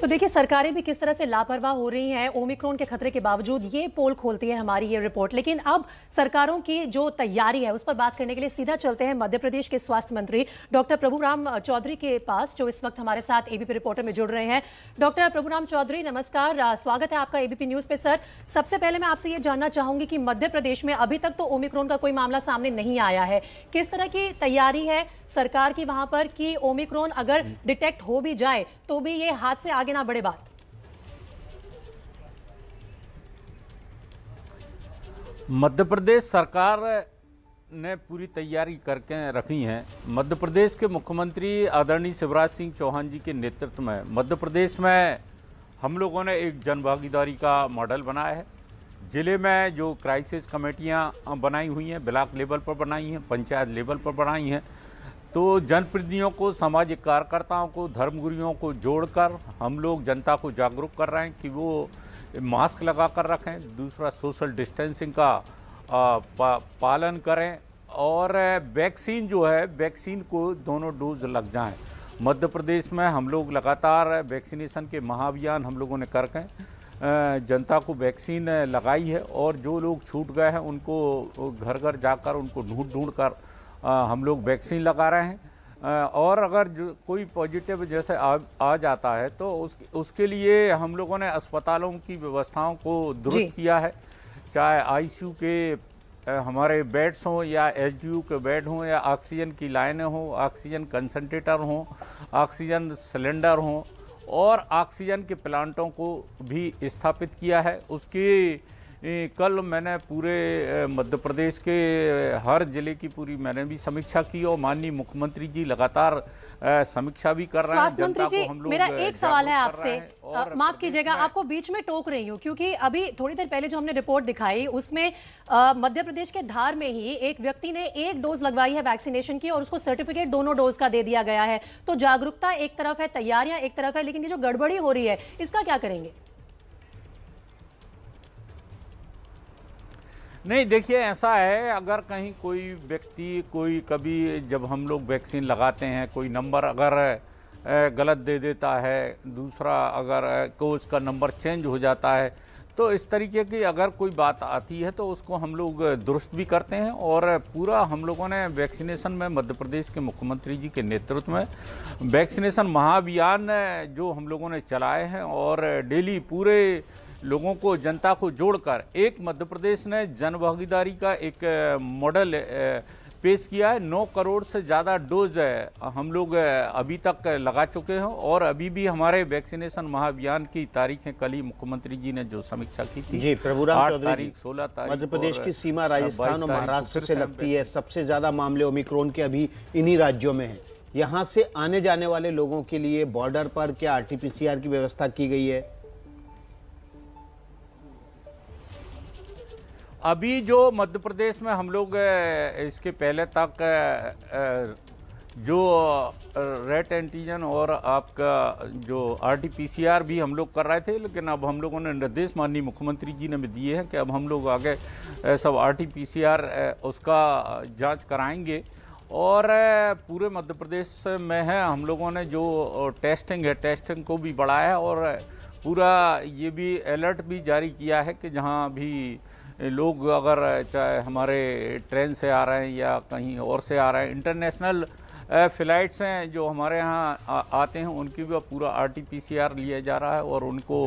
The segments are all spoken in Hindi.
तो देखिए सरकारें भी किस तरह से लापरवाह हो रही हैं ओमिक्रोन के खतरे के बावजूद ये पोल खोलती है हमारी ये रिपोर्ट लेकिन अब सरकारों की जो तैयारी है उस पर बात करने के लिए सीधा चलते हैं मध्य प्रदेश के स्वास्थ्य मंत्री डॉक्टर प्रभुराम चौधरी के पास जो इस वक्त हमारे साथ एबीपी रिपोर्टर में जुड़ रहे हैं डॉक्टर प्रभुराम चौधरी नमस्कार स्वागत है आपका एबीपी न्यूज़ पे सर सबसे पहले मैं आपसे ये जानना चाहूंगी कि मध्य प्रदेश में अभी तक तो ओमिक्रोन का कोई मामला सामने नहीं आया है किस तरह की तैयारी है सरकार की वहां पर कि ओमिक्रोन अगर डिटेक्ट हो भी जाए तो भी ये हाथ से आगे आगे ना बढ़े बात मध्य प्रदेश सरकार ने पूरी तैयारी करके रखी है मध्य प्रदेश के मुख्यमंत्री आदरणीय शिवराज सिंह चौहान जी के नेतृत्व में मध्य प्रदेश में हम लोगों ने एक जनभागीदारी का मॉडल बनाया है ज़िले में जो क्राइसिस कमेटियां बनाई हुई हैं ब्लॉक लेवल पर बनाई हैं पंचायत लेवल पर बनाई हैं तो जनप्रतिनिधियों को सामाजिक कार्यकर्ताओं को धर्मगुरुओं को जोड़कर हम लोग जनता को जागरूक कर रहे हैं कि वो मास्क लगा कर रखें दूसरा सोशल डिस्टेंसिंग का पा, पालन करें और वैक्सीन जो है वैक्सीन को दोनों डोज लग जाएं मध्य प्रदेश में हम लोग लगातार वैक्सीनेशन के महाअभियान हम लोगों ने करके जनता को वैक्सीन लगाई है और जो लोग छूट गए हैं उनको घर घर जाकर उनको ढूंढ ढूंढ कर हम लोग वैक्सीन लगा रहे हैं और अगर जो कोई पॉजिटिव जैसे आ, आ जाता है तो उस, उसके लिए हम लोगों ने अस्पतालों की व्यवस्थाओं को दुरुस्त किया है चाहे आईसीयू के हमारे बेड्स हों या एचडीयू के बेड हों या ऑक्सीजन की लाइनें हों ऑक्सीजन कंसनट्रेटर हों ऑक्सीजन सिलेंडर हों और ऑक्सीजन के प्लांटों को भी स्थापित किया है उसकी कल मैंने पूरे मध्य प्रदेश के हर ज़िले की पूरी मैंने भी समीक्षा की और माननीय मुख्यमंत्री जी लगातार समीक्षा भी कर रहे हैं मंत्री जी, को हम मेरा एक सवाल है आपसे माफ कीजिएगा आपको बीच में टोक रही हूँ क्योंकि अभी थोड़ी देर पहले जो हमने रिपोर्ट दिखाई उसमें मध्य प्रदेश के धार में ही एक व्यक्ति ने एक डोज लगवाई है वैक्सीनेशन की और उसको सर्टिफिकेट दोनों डोज का दे दिया गया है तो जागरूकता एक तरफ है तैयारियां एक तरफ है लेकिन ये जो गड़बड़ी हो रही है इसका क्या करेंगे नहीं देखिए ऐसा है अगर कहीं कोई व्यक्ति कोई कभी जब हम लोग वैक्सीन लगाते हैं कोई नंबर अगर गलत दे देता है दूसरा अगर को उसका नंबर चेंज हो जाता है तो इस तरीके की अगर कोई बात आती है तो उसको हम लोग दुरुस्त भी करते हैं और पूरा हम लोगों ने वैक्सीनेशन में मध्य प्रदेश के मुख्यमंत्री जी के नेतृत्व में वैक्सीनेशन महाअभियान जो हम लोगों ने चलाए हैं और डेली पूरे लोगों को जनता को जोड़कर एक मध्य प्रदेश ने जनभागीदारी का एक मॉडल पेश किया है नौ करोड़ से ज़्यादा डोज हम लोग अभी तक लगा चुके हैं और अभी भी हमारे वैक्सीनेशन महाअभियान की तारीखें कल ही मुख्यमंत्री जी ने जो समीक्षा की थी जी प्रभुराम तारीख सोलह तारीख मध्य प्रदेश की सीमा राजस्थान और महाराष्ट्र से लगती है सबसे ज़्यादा मामले ओमिक्रोन के अभी इन्हीं राज्यों में हैं यहाँ से आने जाने वाले लोगों के लिए बॉर्डर पर क्या आर की व्यवस्था की गई है अभी जो मध्य प्रदेश में हम लोग इसके पहले तक जो रेट एंटीजन और आपका जो आरटीपीसीआर भी हम लोग कर रहे थे लेकिन अब हम लोगों ने निर्देश माननीय मुख्यमंत्री जी ने भी दिए हैं कि अब हम लोग आगे सब आरटीपीसीआर उसका जांच कराएंगे और पूरे मध्य प्रदेश में है हम लोगों ने जो टेस्टिंग है टेस्टिंग को भी बढ़ाया है और पूरा ये भी अलर्ट भी जारी किया है कि जहाँ भी लोग अगर चाहे हमारे ट्रेन से आ रहे हैं या कहीं और से आ रहे हैं इंटरनेशनल फ़्लाइट्स हैं जो हमारे यहाँ आते हैं उनकी भी पूरा R T P C R लिया जा रहा है और उनको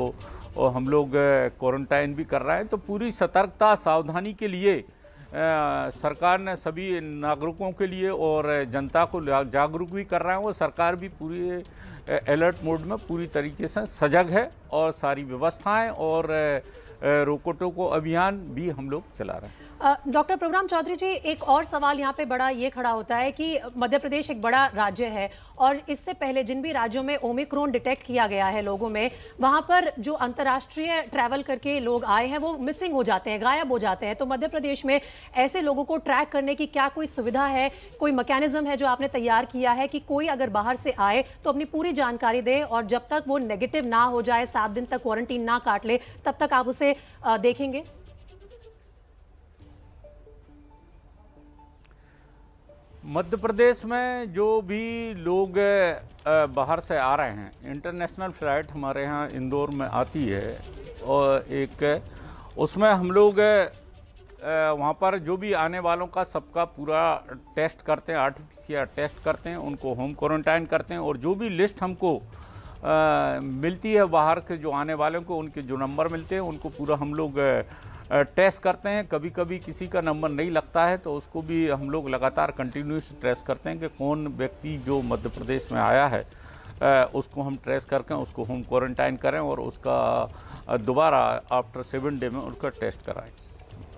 और हम लोग क्वारंटाइन भी कर रहे हैं तो पूरी सतर्कता सावधानी के लिए आ, सरकार ने सभी नागरिकों के लिए और जनता को जागरूक भी कर रहे हैं और सरकार भी पूरी अलर्ट मोड में पूरी तरीके से सजग है और सारी व्यवस्थाएं और रोको टोको अभियान भी हम लोग चला रहे हैं डॉक्टर प्रभुराम चौधरी जी एक और सवाल यहाँ पे बड़ा ये खड़ा होता है कि मध्य प्रदेश एक बड़ा राज्य है और इससे पहले जिन भी राज्यों में ओमिक्रोन डिटेक्ट किया गया है लोगों में वहाँ पर जो अंतर्राष्ट्रीय ट्रैवल करके लोग आए हैं वो मिसिंग हो जाते हैं गायब हो जाते हैं तो मध्य प्रदेश में ऐसे लोगों को ट्रैक करने की क्या कोई सुविधा है कोई मकैनिज़म है जो आपने तैयार किया है कि कोई अगर बाहर से आए तो अपनी पूरी जानकारी दे और जब तक वो नेगेटिव ना हो जाए सात दिन तक क्वारंटीन ना काट ले तब तक आप उसे देखेंगे मध्य प्रदेश में जो भी लोग बाहर से आ रहे हैं इंटरनेशनल फ्लाइट हमारे यहाँ इंदौर में आती है और एक उसमें हम लोग वहाँ पर जो भी आने वालों का सबका पूरा टेस्ट करते हैं आर टेस्ट करते हैं उनको होम क्वारंटाइन करते हैं और जो भी लिस्ट हमको आ, मिलती है बाहर के जो आने वालों को उनके जो नंबर मिलते हैं उनको पूरा हम लोग टेस्ट करते हैं कभी कभी किसी का नंबर नहीं लगता है तो उसको भी हम लोग लगातार कंटिन्यूस ट्रेस करते हैं कि कौन व्यक्ति जो मध्य प्रदेश में आया है उसको हम ट्रेस करके उसको होम क्वारंटाइन करें और उसका दोबारा आफ्टर सेवन डे में उनका टेस्ट कराएं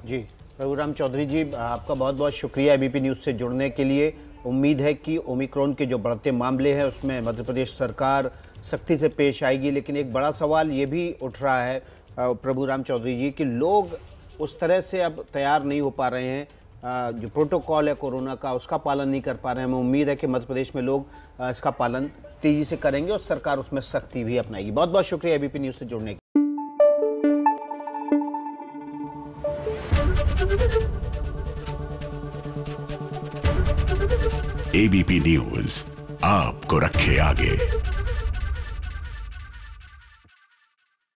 जी रघुराम चौधरी जी आपका बहुत बहुत शुक्रिया ए न्यूज़ से जुड़ने के लिए उम्मीद है कि ओमिक्रॉन के जो बढ़ते मामले हैं उसमें मध्य प्रदेश सरकार सख्ती से पेश आएगी लेकिन एक बड़ा सवाल ये भी उठ रहा है प्रभु राम चौधरी जी कि लोग उस तरह से अब तैयार नहीं हो पा रहे हैं जो प्रोटोकॉल है कोरोना का उसका पालन नहीं कर पा रहे हैं हमें उम्मीद है कि मध्य प्रदेश में लोग इसका पालन तेज़ी से करेंगे और सरकार उसमें सख्ती भी अपनाएगी बहुत बहुत शुक्रिया एबीपी न्यूज़ से जुड़ने के एबीपी न्यूज आपको रखे आगे